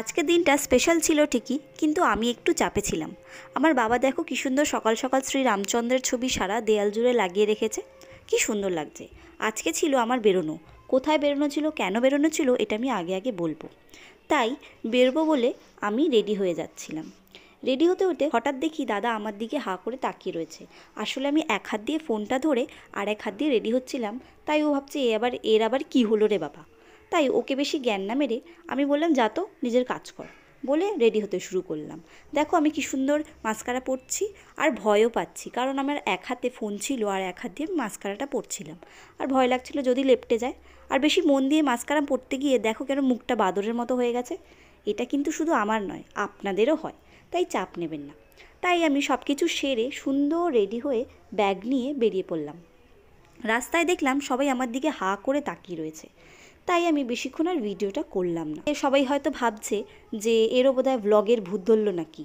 আজকে দিনটা স্পেশাল ছিল ঠিকই কিন্তু আমি একটু চাপে ছিলাম আমার বাবা দেখো কী সুন্দর সকাল সকাল শ্রী রামচন্দ্রের ছবি সারা দেয়াল জুড়ে লাগিয়ে রেখেছে কি সুন্দর লাগছে আজকে ছিল আমার বেরোনো কোথায় বেরোনো ছিল কেন বেরোনো ছিল এটা আমি আগে আগে বলবো তাই বেরবো বলে আমি রেডি হয়ে যাচ্ছিলাম রেডি হতে হতে হঠাৎ দেখি দাদা আমার দিকে হাঁ করে তাকিয়ে রয়েছে আসলে আমি এক হাত দিয়ে ফোনটা ধরে আর এক হাত দিয়ে রেডি হচ্ছিলাম তাই ও ভাবছে এ আবার এর আবার কি হলো রে বাবা তাই ওকে বেশি জ্ঞান না মেরে আমি বললাম যা তো নিজের কাজ কর বলে রেডি হতে শুরু করলাম দেখো আমি কি সুন্দর মাস্কারা পরছি আর ভয়ও পাচ্ছি কারণ আমার এক হাতে ফোন ছিল আর এক হাত দিয়ে মাস্কারাটা পরছিলাম আর ভয় লাগছিল যদি লেপটে যায় আর বেশি মন দিয়ে মাস্কারা পরতে গিয়ে দেখো কেন মুখটা বাদরের মতো হয়ে গেছে এটা কিন্তু শুধু আমার নয় আপনাদেরও হয় তাই চাপ নেবেন না তাই আমি সব কিছু সেরে সুন্দর রেডি হয়ে ব্যাগ নিয়ে বেরিয়ে পড়লাম রাস্তায় দেখলাম সবাই আমার দিকে হা করে তাকিয়ে রয়েছে তাই আমি বেশিক্ষণ আর ভিডিওটা করলাম না সবাই হয়তো ভাবছে যে এরও বোধহয় ব্লগের ভূত ধরল নাকি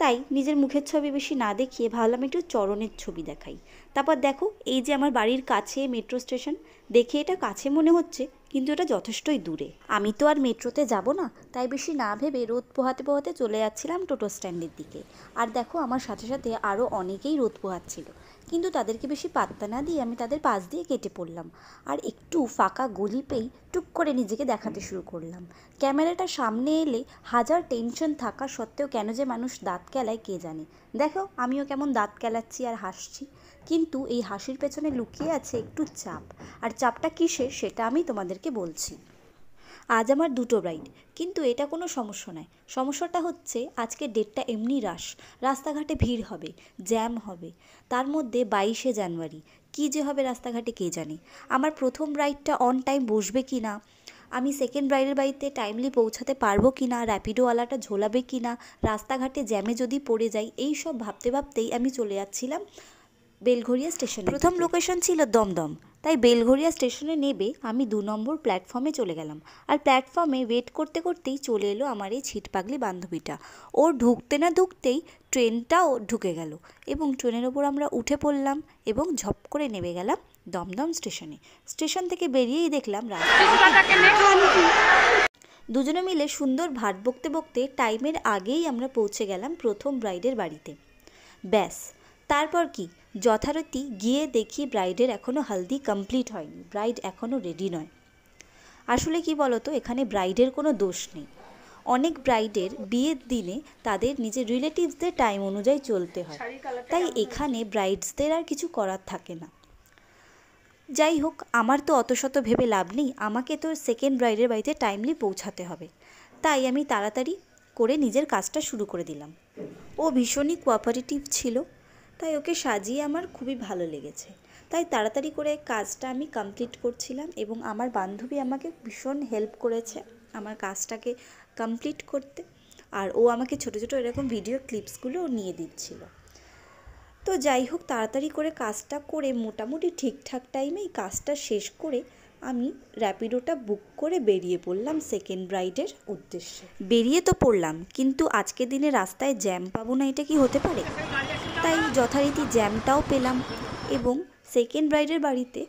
তাই নিজের মুখের ছবি বেশি না দেখিয়ে ভাবলাম একটু চরণের ছবি দেখাই তারপর দেখো এই যে আমার বাড়ির কাছে মেট্রো স্টেশন দেখে এটা কাছে মনে হচ্ছে কিন্তু এটা যথেষ্টই দূরে আমি তো আর মেট্রোতে যাব না তাই বেশি না ভেবে রোদ পোহাতে পোহাতে চলে যাচ্ছিলাম টোটো স্ট্যান্ডের দিকে আর দেখো আমার সাথে সাথে আরও অনেকেই রোদ পোহাচ্ছিল কিন্তু তাদেরকে বেশি পাত্তা না দিয়ে আমি তাদের পাশ দিয়ে কেটে পড়লাম আর একটু ফাঁকা গলি পেয়েই টুক করে নিজেকে দেখাতে শুরু করলাম ক্যামেরাটা সামনে এলে হাজার টেনশন থাকা সত্ত্বেও কেন যে মানুষ দাঁত কেলায় কে জানে দেখো আমিও কেমন দাঁত কেলাচ্ছি আর হাসছি কিন্তু এই হাসির পেছনে লুকিয়ে আছে একটু চাপ আর চাপটা কিসের সেটা আমি তোমাদেরকে বলছি আজ আমার দুটো রাইড কিন্তু এটা কোনো সমস্যা নয় সমস্যাটা হচ্ছে আজকে ডেটটা এমনি রাশ রাস্তাঘাটে ভিড় হবে জ্যাম হবে তার মধ্যে বাইশে জানুয়ারি কী যে হবে রাস্তাঘাটে কে জানে আমার প্রথম রাইডটা অন টাইম বসবে কি না আমি সেকেন্ড রাইডের বাড়িতে টাইমলি পৌঁছাতে পারবো কি না র্যাপিডোওয়ালাটা ঝোলাবে কি না রাস্তাঘাটে জ্যামে যদি পড়ে যাই এই সব ভাবতে ভাবতেই আমি চলে যাচ্ছিলাম বেলঘরিয়া স্টেশন প্রথম লোকেশন ছিল দমদম তাই বেলঘরিয়া স্টেশনে নেবে আমি দু নম্বর প্ল্যাটফর্মে চলে গেলাম আর প্ল্যাটফর্মে ওয়েট করতে করতেই চলে এলো আমার এই ছিটপাগলি বান্ধবীটা ওর ঢুকতে না ঢুকতেই ট্রেনটাও ঢুকে গেল এবং ট্রেনের ওপর আমরা উঠে পড়লাম এবং ঝপ করে নেমে গেলাম দমদম স্টেশনে স্টেশন থেকে বেরিয়েই দেখলাম দুজনে মিলে সুন্দর ভাত বকতে বকতে টাইমের আগেই আমরা পৌঁছে গেলাম প্রথম ব্রাইডের বাড়িতে ব্যাস তারপর কি যথারীতি গিয়ে দেখি ব্রাইডের এখনও হালদি কমপ্লিট হয়নি ব্রাইড এখনও রেডি নয় আসলে কি বলতো এখানে ব্রাইডের কোনো দোষ নেই অনেক ব্রাইডের বিয়ের দিনে তাদের নিজের রিলেটিভসদের টাইম অনুযায়ী চলতে হয় তাই এখানে ব্রাইডসদের আর কিছু করার থাকে না যাই হোক আমার তো অত শত ভেবে লাভ নেই আমাকে তো সেকেন্ড ব্রাইডের বাড়িতে টাইমলি পৌঁছাতে হবে তাই আমি তাড়াতাড়ি করে নিজের কাজটা শুরু করে দিলাম ও ভীষণই কোঅপারেটিভ ছিল তাই ওকে সাজিয়ে আমার খুবই ভালো লেগেছে তাই তাড়াতাড়ি করে কাজটা আমি কমপ্লিট করছিলাম এবং আমার বান্ধবী আমাকে ভীষণ হেল্প করেছে আমার কাজটাকে কমপ্লিট করতে আর ও আমাকে ছোট ছোট এরকম ভিডিও ক্লিপসগুলো নিয়ে দিচ্ছিল তো যাই হোক তাড়াতাড়ি করে কাজটা করে মোটামুটি ঠিকঠাক টাইমেই কাজটা শেষ করে আমি র্যাপিডোটা বুক করে বেরিয়ে পড়লাম সেকেন্ড ব্রাইডের উদ্দেশ্যে বেরিয়ে তো পড়লাম কিন্তু আজকে দিনে রাস্তায় জ্যাম পাবো না এটা কি হতে পারে তাই যথারীতি জ্যামটাও পেলাম এবং সেকেন্ড ব্রাইডের বাড়িতে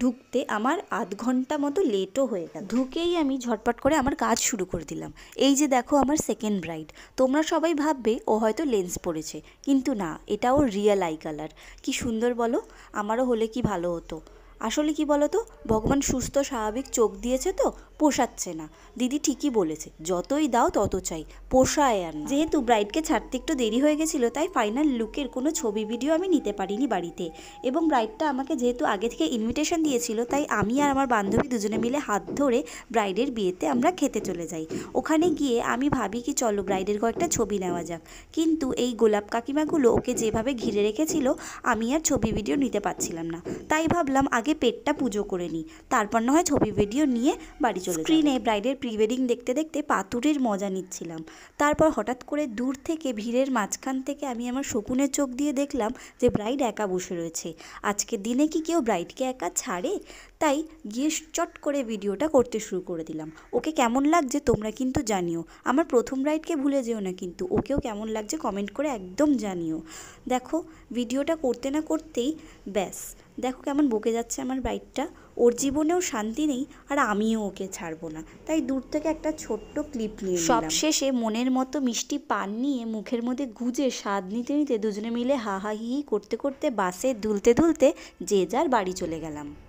ঢুকতে আমার আধ ঘন্টা মতো লেটও হয়ে গেল ঢুকেই আমি ঝটপট করে আমার কাজ শুরু করে দিলাম এই যে দেখো আমার সেকেন্ড ব্রাইড তোমরা সবাই ভাববে ও হয়তো লেন্স পড়েছে কিন্তু না এটা রিয়েল আই কালার কি সুন্দর বলো আমারও হলে কি ভালো হতো আসলে কি তো ভগবান সুস্থ স্বাভাবিক চোখ দিয়েছে তো পোষাচ্ছে না দিদি ঠিকই বলেছে যতই দাও তত চাই পোষায় আর যেহেতু ব্রাইডকে ছাড়তে একটু দেরি হয়ে গেছিলো তাই ফাইনাল লুকের কোনো ছবি ভিডিও আমি নিতে পারিনি বাড়িতে এবং ব্রাইডটা আমাকে যেহেতু আগে থেকে ইনভিটেশন দিয়েছিল তাই আমি আর আমার বান্ধবী দুজনে মিলে হাত ধরে ব্রাইডের বিয়েতে আমরা খেতে চলে যাই ওখানে গিয়ে আমি ভাবি কি চলো ব্রাইডের কয়েকটা ছবি নেওয়া যাক কিন্তু এই গোলাপ কাকিমাগুলো ওকে যেভাবে ঘিরে রেখেছিল আমি আর ছবি ভিডিও নিতে পারছিলাম না তাই ভাবলাম আগে আগে পেটটা পুজো করে নিই তারপর না হয় ছবি ভিডিও নিয়ে বাড়ি চলে স্ক্রিনে ব্রাইডের প্রি ওয়েডিং দেখতে দেখতে পাতুরের মজা নিচ্ছিলাম তারপর হঠাৎ করে দূর থেকে ভিড়ের মাঝখান থেকে আমি আমার শকুনের চোখ দিয়ে দেখলাম যে ব্রাইড একা বসে রয়েছে আজকের দিনে কি কেউ ব্রাইডকে একা ছাড়ে তাই গিয়ে চট করে ভিডিওটা করতে শুরু করে দিলাম ওকে কেমন লাগছে তোমরা কিন্তু জানিও আমার প্রথম রাইডকে ভুলে যেও না কিন্তু ওকেও কেমন লাগছে কমেন্ট করে একদম জানিও দেখো ভিডিওটা করতে না করতেই ব্যাস দেখো কেমন বকে যাচ্ছে আমার বাইকটা ওর জীবনেও শান্তি নেই আর আমিও ওকে ছাড়বো না তাই দূর থেকে একটা ছোট্ট ক্লিপ নিয়ে শেষে মনের মতো মিষ্টি পান নিয়ে মুখের মধ্যে গুজে স্বাদ নিতে নিতে দুজনে মিলে হাহাহি করতে করতে বাসে দুলতে দুলতে যে যার বাড়ি চলে গেলাম